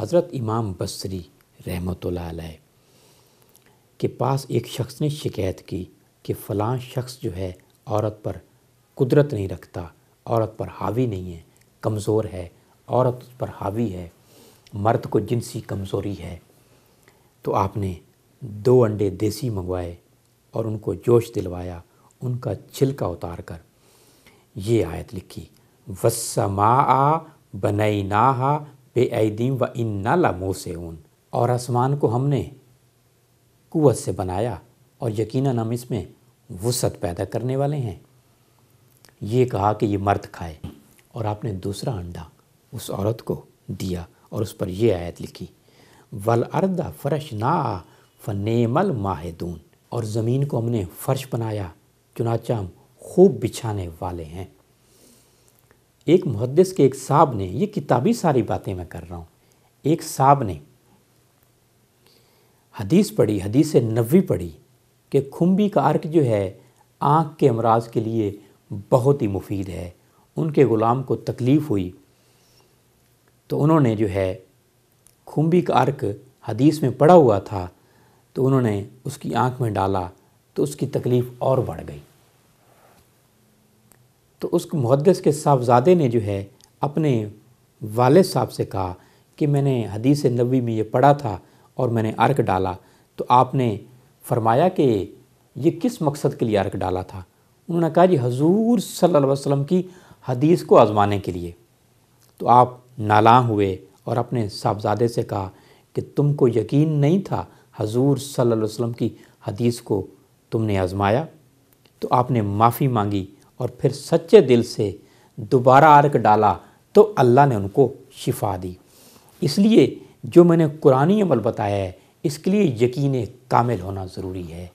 حضرت امام بصری رحمۃ اللہ علیہ کے پاس ایک شخص نے شکایت کی کہ فلاں شخص جو ہے عورت پر قدرت نہیں رکھتا عورت پر حاوی نہیں ہے کمزور ہے عورت پر حاوی ہے مرد کو جنسی کمزوری ہے تو آپ نے دو انڈے دیسی منگوائے اور ان کو جوش دلوایا ان کا چھلکا اتار کر یہ آیت لکھی وسما آ بنائی بے عیدیم و ان نالا سے اون اور آسمان کو ہم نے قوت سے بنایا اور یقیناً ہم اس میں وسعت پیدا کرنے والے ہیں یہ کہا کہ یہ مرد کھائے اور آپ نے دوسرا انڈا اس عورت کو دیا اور اس پر یہ آیت لکھی ول فرش نا آ ماہدون اور زمین کو ہم نے فرش بنایا چنانچہ ہم خوب بچھانے والے ہیں ایک محدث کے ایک صاحب نے یہ کتابی ساری باتیں میں کر رہا ہوں ایک صاحب نے حدیث پڑھی حدیث نبوی پڑھی کہ کھمبی کا عرق جو ہے آنکھ کے امراض کے لیے بہت ہی مفید ہے ان کے غلام کو تکلیف ہوئی تو انہوں نے جو ہے کھمبی کا عرق حدیث میں پڑا ہوا تھا تو انہوں نے اس کی آنکھ میں ڈالا تو اس کی تکلیف اور بڑھ گئی تو اس محدث کے صاحبزادے نے جو ہے اپنے والد صاحب سے کہا کہ میں نے حدیث نبی میں یہ پڑھا تھا اور میں نے عرق ڈالا تو آپ نے فرمایا کہ یہ کس مقصد کے لیے عرق ڈالا تھا انہوں نے کہا جی حضور صلی اللہ علیہ وسلم کی حدیث کو آزمانے کے لیے تو آپ نالاں ہوئے اور اپنے صاحبزادے سے کہا کہ تم کو یقین نہیں تھا حضور صلی اللہ علیہ وسلم کی حدیث کو تم نے آزمایا تو آپ نے معافی مانگی اور پھر سچے دل سے دوبارہ عرق ڈالا تو اللہ نے ان کو شفا دی اس لیے جو میں نے قرآن عمل بتایا ہے اس کے لیے یقین کامل ہونا ضروری ہے